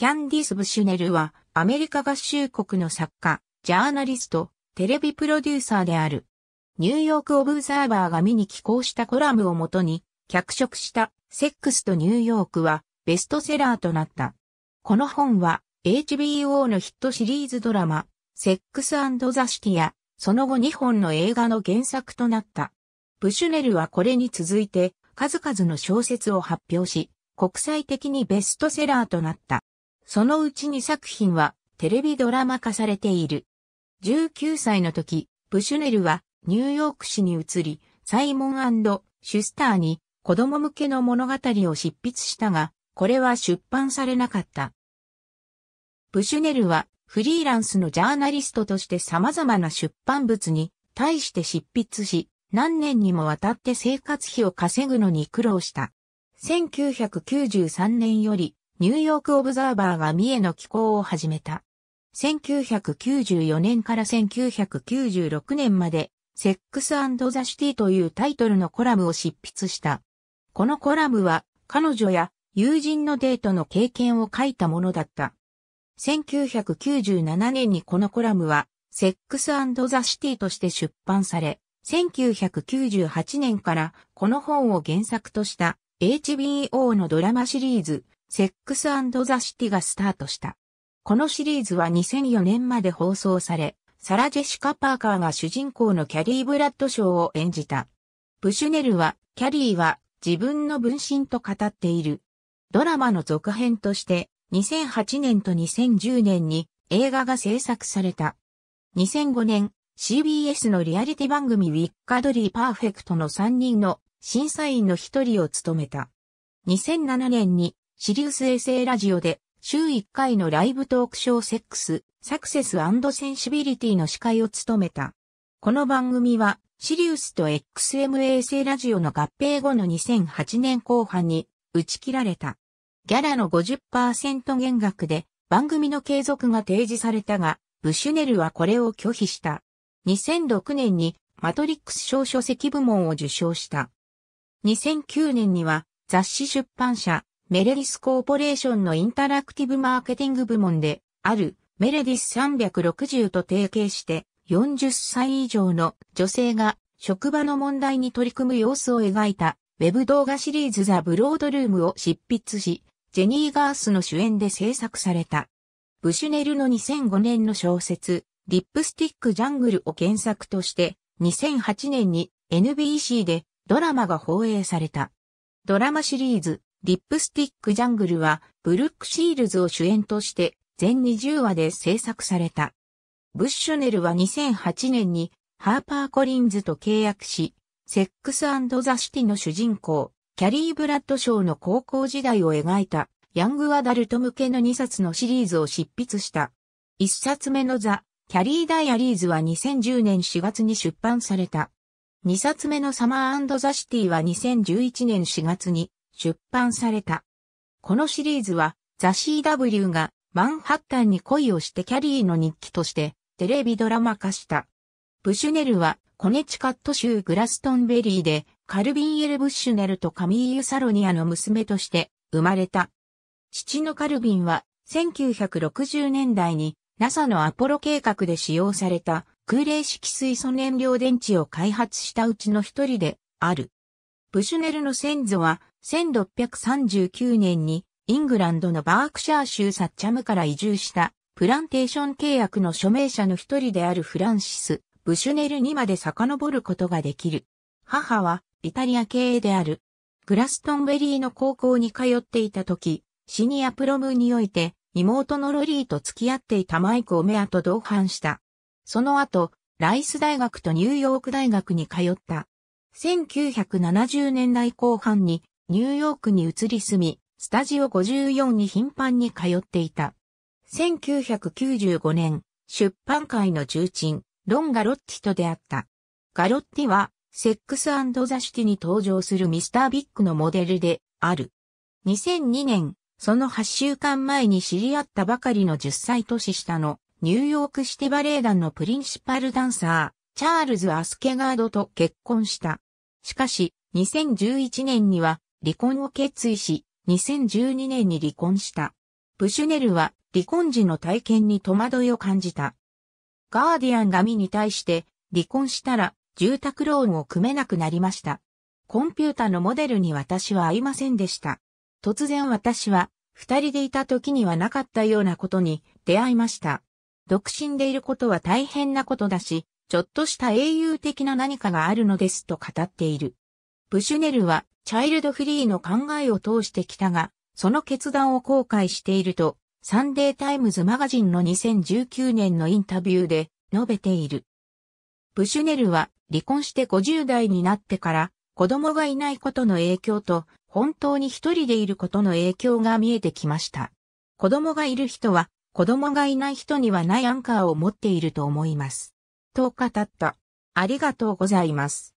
キャンディス・ブシュネルは、アメリカ合衆国の作家、ジャーナリスト、テレビプロデューサーである。ニューヨーク・オブザーバーが見に寄稿したコラムをもとに、脚色したセックスとニューヨークはベストセラーとなった。この本は HBO のヒットシリーズドラマ、セックスザシティや、その後2本の映画の原作となった。ブシュネルはこれに続いて数々の小説を発表し、国際的にベストセラーとなった。そのうち2作品はテレビドラマ化されている。19歳の時、ブシュネルはニューヨーク市に移り、サイモンシュスターに子供向けの物語を執筆したが、これは出版されなかった。ブシュネルはフリーランスのジャーナリストとして様々な出版物に対して執筆し、何年にもわたって生活費を稼ぐのに苦労した。1993年よりニューヨークオブザーバーが三重の寄港を始めた。1994年から1996年まで、セックスザ・シティというタイトルのコラムを執筆した。このコラムは、彼女や友人のデートの経験を書いたものだった。1997年にこのコラムは、セックスザ・シティとして出版され、1998年からこの本を原作とした HBO のドラマシリーズ、セックスザ・シティがスタートした。このシリーズは2004年まで放送され、サラ・ジェシカ・パーカーが主人公のキャリー・ブラッドショーを演じた。ブシュネルは、キャリーは自分の分身と語っている。ドラマの続編として、2008年と2010年に映画が制作された。2005年、CBS のリアリティ番組ウィッカドリー・パーフェクトの3人の審査員の一人を務めた。2007年にシリウス衛星ラジオで週1回のライブトークショーセックス、サクセスセンシビリティの司会を務めた。この番組は、シリウスと XM 衛星ラジオの合併後の2008年後半に打ち切られた。ギャラの50%減額で番組の継続が提示されたが、ブシュネルはこれを拒否した。2006年にマトリックス小書籍部門を受賞した。2009年には雑誌出版社メレディスコーポレーションのインタラクティブマーケティング部門で、あるメレディス360と提携して、40歳以上の女性が職場の問題に取り組む様子を描いた、ウェブ動画シリーズザ・ブロードルームを執筆し、ジェニー・ガースの主演で制作された。ブシュネルの2005年の小説、リップスティック・ジャングルを原作として、2008年に NBC でドラマが放映された。ドラマシリーズ、リップスティックジャングルは、ブルックシールズを主演として、全20話で制作された。ブッシュネルは2008年に、ハーパー・コリンズと契約し、セックスザ・シティの主人公、キャリー・ブラッドショーの高校時代を描いた、ヤングアダルト向けの2冊のシリーズを執筆した。1冊目のザ・キャリー・ダイアリーズは2010年4月に出版された。2冊目のサマーザ・シティは2011年4月に出版された。このシリーズは、ザ・ CW がマンハッタンに恋をしてキャリーの日記としてテレビドラマ化した。ブシュネルはコネチカット州グラストンベリーでカルビン・エル・ブッシュネルとカミーユ・サロニアの娘として生まれた。父のカルビンは1960年代に NASA のアポロ計画で使用された空冷式水素燃料電池を開発したうちの一人である。ブシュネルの先祖は、1639年に、イングランドのバークシャー州サッチャムから移住した、プランテーション契約の署名者の一人であるフランシス、ブシュネルにまで遡ることができる。母は、イタリア系である。グラストンベリーの高校に通っていた時、シニアプロムにおいて、妹のロリーと付き合っていたマイク・オメアと同伴した。その後、ライス大学とニューヨーク大学に通った。1970年代後半にニューヨークに移り住み、スタジオ54に頻繁に通っていた。1995年、出版界の重鎮、ロン・ガロッティと出会った。ガロッティは、セックスザ・シティに登場するミスター・ビッグのモデルである。2002年、その8週間前に知り合ったばかりの10歳年下のニューヨークシティバレエ団のプリンシパルダンサー、チャールズ・アスケガードと結婚した。しかし、2011年には離婚を決意し、2012年に離婚した。ブシュネルは離婚時の体験に戸惑いを感じた。ガーディアンが身に対して離婚したら住宅ローンを組めなくなりました。コンピュータのモデルに私は合いませんでした。突然私は二人でいた時にはなかったようなことに出会いました。独身でいることは大変なことだし、ちょっとした英雄的な何かがあるのですと語っている。ブシュネルは、チャイルドフリーの考えを通してきたが、その決断を後悔していると、サンデータイムズマガジンの2019年のインタビューで述べている。ブシュネルは離婚して50代になってから子供がいないことの影響と本当に一人でいることの影響が見えてきました。子供がいる人は子供がいない人にはないアンカーを持っていると思います。と語日った。ありがとうございます。